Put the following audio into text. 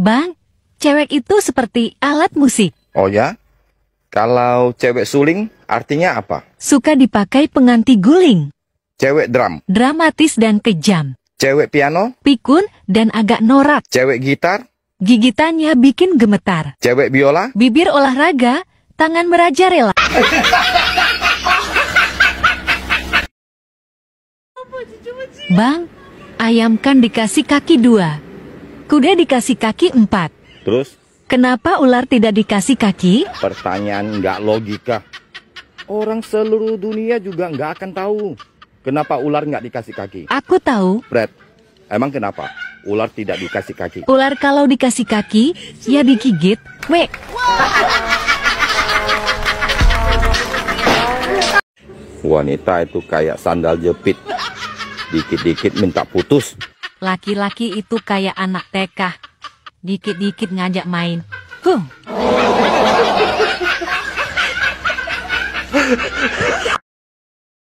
Bang, cewek itu seperti alat musik. Oh ya? Kalau cewek suling, artinya apa? Suka dipakai penganti guling. Cewek drum. Dramatis dan kejam. Cewek piano. Pikun dan agak norak. Cewek gitar. Gigitannya bikin gemetar. Cewek biola. Bibir olahraga, tangan rela. Bang, ayam kan dikasih kaki dua. Kuda dikasih kaki empat. Terus? Kenapa ular tidak dikasih kaki? Pertanyaan nggak logika. Orang seluruh dunia juga nggak akan tahu. Kenapa ular nggak dikasih kaki? Aku tahu. Fred, emang kenapa? Ular tidak dikasih kaki. Ular kalau dikasih kaki, ya digigit. Wek. Wanita itu kayak sandal jepit. Dikit-dikit minta putus laki-laki itu kayak anak TK. Dikit-dikit ngajak main. Huh.